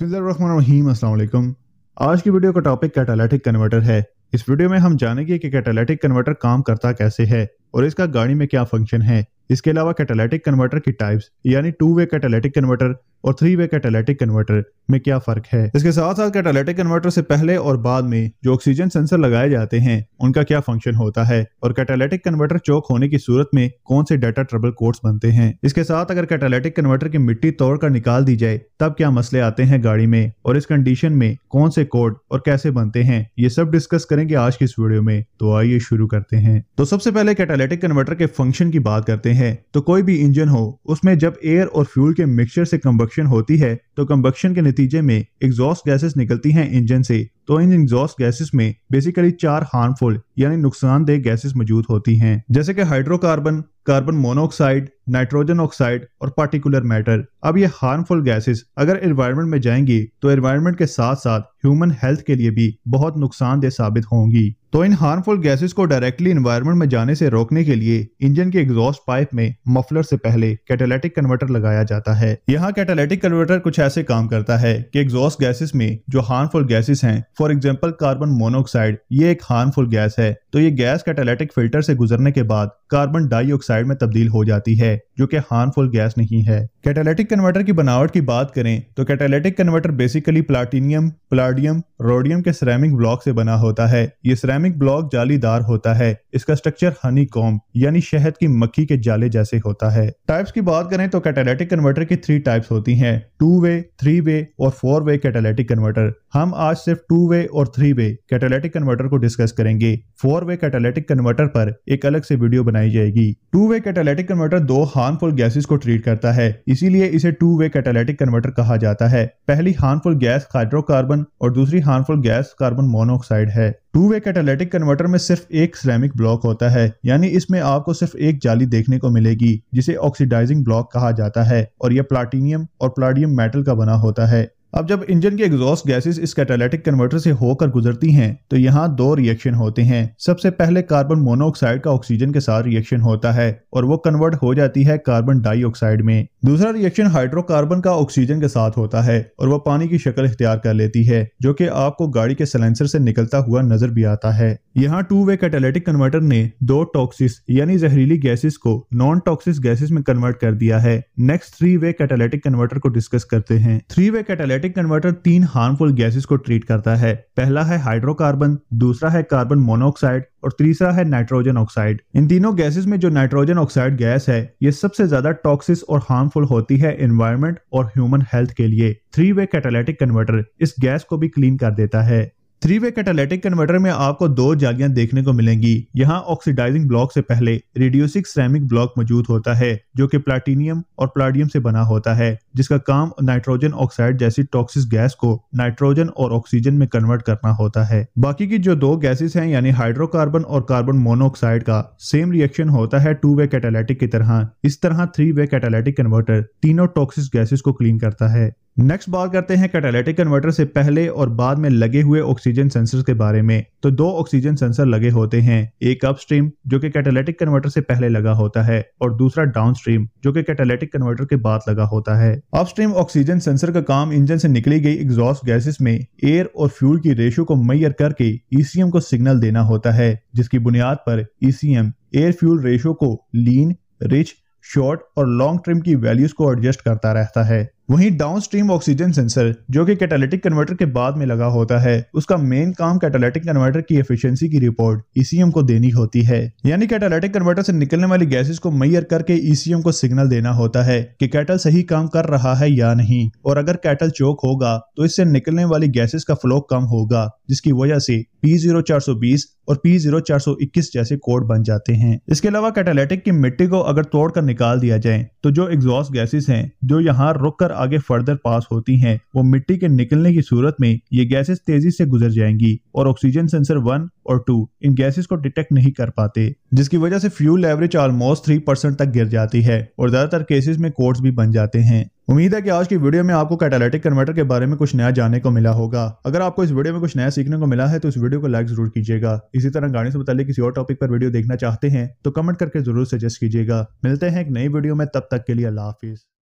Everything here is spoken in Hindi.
बसमिल आज की वीडियो का टॉपिक कैटालिटिक कन्वर्टर है इस वीडियो में हम जानेंगे कि कैटालिटिक कन्वर्टर काम करता कैसे है और इसका गाड़ी में क्या फंक्शन है इसके अलावा कैटालिटिक कन्वर्टर की टाइप्स यानी टू वे कैटालिटिक कन्वर्टर और थ्री वे कैटालिटिक कन्वर्टर में क्या फर्क है इसके साथ साथ कैटालिटिक कन्वर्टर से पहले और बाद में जो ऑक्सीजन सेंसर लगाए जाते हैं उनका क्या फंक्शन होता है और कैटालिटिक कन्वर्टर चौक होने की सूरत में कौन से डाटा ट्रबल कोर्स बनते हैं इसके साथ अगर कैटालिटिक कन्वर्टर की मिट्टी तोड़ कर निकाल दी जाए तब क्या मसले आते हैं गाड़ी में और इस कंडीशन में कौन से कोड और कैसे बनते हैं ये सब डिस्कस करेंगे आज की इस वीडियो में तो आइए शुरू करते हैं तो सबसे पहले कैटालिटिक कन्वर्टर के फंक्शन की बात करते हैं है तो कोई भी इंजन हो उसमें जब एयर और फ्यूल के मिक्सचर से कम्बक्शन होती है तो कम्बक्शन के नतीजे में एग्जॉस्ट गैसेस निकलती हैं इंजन से तो इन एग्जॉस्ट गैसेस में बेसिकली चार हार्मफुल यानी नुकसानदेह गैसेस मौजूद होती हैं जैसे कि hydrocarbon carbon monoxide nitrogen oxide और पार्टिकुलर मैटर अब ये हार्मफुल गैसेस अगर एनवायरनमेंट में जाएंगी तो एनवायरनमेंट के साथ साथ ह्यूमन हेल्थ के लिए भी बहुत नुकसानदेह साबित होंगी तो इन हार्मफुल गैसेस को डायरेक्टली इन्वायरमेंट में जाने से रोकने के लिए इंजन के एग्जॉस्ट पाइप में मफलर से पहले कैटेलेटिक कन्वर्टर लगाया जाता है यहाँ कैटेलेटिक कन्वर्टर कुछ ऐसे काम करता है कि एग्जॉस्ट गैसेस में जो हार्मफुल गैसेस हैं फॉर एग्जांपल कार्बन मोनोऑक्साइड ये एक हार्मफुल गैस है तो ये गैस कैटेलेटिक फिल्टर से गुजरने के बाद कार्बन डाइऑक्साइड में तब्दील हो जाती है जो की हार्मफुल गैस नहीं है कैटेलेटिक कन्वर्टर की बनावट की बात करें तो catalytic converter basically platinum palladium rhodium के सरेमिक ब्लॉक से बना होता है ये सिरेमिक ब्लॉक जालीदार होता है इसका स्ट्रक्चर हनी कॉम यानी शहद की मक्खी के जाले जैसे होता है टाइप्स की बात करें तो कैटालिटिक कन्वर्टर की थ्री टाइप्स होती हैं टू वे थ्री वे और फोर वे कैटालिटिक कन्वर्टर हम आज सिर्फ टू वे और थ्री वे कैटालिटिक कन्वर्टर को डिस्कस करेंगे फोर वे कैटालिटिक कन्वर्टर पर एक अलग से वीडियो बनाई जाएगी टू वे कैटालिटिक कन्वर्टर दो हार्मफुल गैसेस को ट्रीट करता है इसीलिए इसे टू वे कैटेलेटिक कन्वर्टर कहा जाता है पहली हार्मफुल गैस हाइड्रोकार्बन और दूसरी हार्मफुल गैस कार्बन मोनोऑक्साइड है टू वे कैटालिटिक कन्वर्टर में सिर्फ एक सिरेमिक ब्लॉक होता है यानी इसमें आपको सिर्फ एक जाली देखने को मिलेगी जिसे ऑक्सीडाइजिंग ब्लॉक कहा जाता है और यह प्लाटिनियम और प्लाडियम मेटल का बना होता है अब जब इंजन के एग्जॉस्ट गैसेस इस कैटालिटिक कन्वर्टर से होकर गुजरती हैं तो यहाँ दो रिएक्शन होते हैं सबसे पहले कार्बन मोनोऑक्साइड का ऑक्सीजन के साथ रिएक्शन होता है और वो कन्वर्ट हो जाती है कार्बन डाइऑक्साइड में दूसरा रिएक्शन हाइड्रोकार्बन का ऑक्सीजन के साथ होता है और वो पानी की शक्ल इख्तियार कर लेती है जो कि आपको गाड़ी के सिलेंसर से निकलता हुआ नजर भी आता है यहाँ टू वे कैटालिटिक कन्वर्टर ने दो टॉक्सिस यानी जहरीली गैसेस को नॉन टॉक्सिस गैसेस में कन्वर्ट कर दिया है next three way catalytic converter को डिस्कस करते हैं थ्री वे कैटालिटिक कन्वर्टर तीन हार्मफुल गैसेस को ट्रीट करता है पहला है हाइड्रोकार्बन दूसरा है कार्बन मोनोऑक्साइड और तीसरा है नाइट्रोजन ऑक्साइड इन तीनों गैसेस में जो नाइट्रोजन ऑक्साइड गैस है ये सबसे ज्यादा टॉक्सिस और हार्मफुल होती है इन्वायरमेंट और ह्यूमन हेल्थ के लिए थ्री वे कैटालिटिक कन्वर्टर इस गैस को भी क्लीन कर देता है थ्री वे कैटालिटिक कन्वर्टर में आपको दो जालियां देखने को मिलेंगी यहाँ ऑक्सीडाइजिंग ब्लॉक से पहले रेडियोसिक सेमिक ब्लॉक मौजूद होता है जो कि प्लाटिनियम और प्लाडियम से बना होता है जिसका काम नाइट्रोजन ऑक्साइड जैसी टॉक्सिस गैस को नाइट्रोजन और ऑक्सीजन में कन्वर्ट करना होता है बाकी की जो दो गैसेस हैं यानी हाइड्रोकार्बन और कार्बन मोनोऑक्साइड का सेम रिएक्शन होता है टू वे कैटालिटिक की तरह इस तरह थ्री वे कैटालिटिक कन्वर्टर तीनों टॉक्सिस गैसेस को क्लीन करता है नेक्स्ट बात करते हैं कैटालिटिक कन्वर्टर से पहले और बाद में लगे हुए ऑक्सीजन सेंसर के बारे में तो दो ऑक्सीजन सेंसर लगे होते हैं एक अपस्ट्रीम जो कि कैटालिटिक कन्वर्टर से पहले लगा होता है और दूसरा डाउनस्ट्रीम जो कि कैटालिटिक कन्वर्टर के बाद लगा होता है अपस्ट्रीम ऑक्सीजन सेंसर का काम इंजन से निकली गई एग्जॉस्ट गैसेस में एयर और फ्यूल की रेशियो को मैयर करके ईसीएम को सिग्नल देना होता है जिसकी बुनियाद पर ईसीएम एयर फ्यूल रेशियो को लीन रिच शॉर्ट और लॉन्ग टर्म की वैल्यूज को एडजस्ट करता रहता है वहीं डाउनस्ट्रीम ऑक्सीजन सेंसर जो कि कैटालिटिक कन्वर्टर के बाद में लगा होता है उसका मेन काम कैटालिटिक कन्वर्टर की एफिशिएंसी की रिपोर्ट ईसीएम को देनी होती है यानी कैटालिटिक कन्वर्टर से निकलने वाली गैसेस को मैयर करके ईसीएम को सिग्नल देना होता है कि कैटल सही काम कर रहा है या नहीं और अगर कैटल चौक होगा तो इससे निकलने वाली गैसेस का फ्लो कम होगा जिसकी वजह से पी जीरो चार सौ बीस और पी जीरो चार सौ इक्कीस जैसे कोड बन जाते हैं इसके अलावा कैटालिटिक की मिट्टी को अगर तोड़कर निकाल दिया जाए तो जो एग्जॉस्ट गैसेस है जो यहाँ रुक कर आगे फर्दर पास होती हैं वो मिट्टी के निकलने की सूरत में ये गैसेस तेजी से गुजर जाएंगी और ऑक्सीजन सेंसर वन और टू इन गैसेस को डिटेक्ट नहीं कर पाते जिसकी वजह से fuel average almost three percent तक गिर जाती है और ज्यादातर केसेस में कोर्ट्स भी बन जाते हैं उम्मीद है कि आज की वीडियो में आपको कैटालिटिक कन्वर्टर के बारे में कुछ नया जानने को मिला होगा अगर आपको इस वीडियो में कुछ नया सीखने को मिला है तो इस वीडियो को लाइक जरूर कीजिएगा इसी तरह गाड़ी से मुतालिक किसी और टॉपिक पर वीडियो देखना चाहते हैं तो कमेंट करके जरूर सजेस्ट कीजिएगा मिलते हैं एक नई वीडियो में तब तक के लिए अल्लाह हाफिज़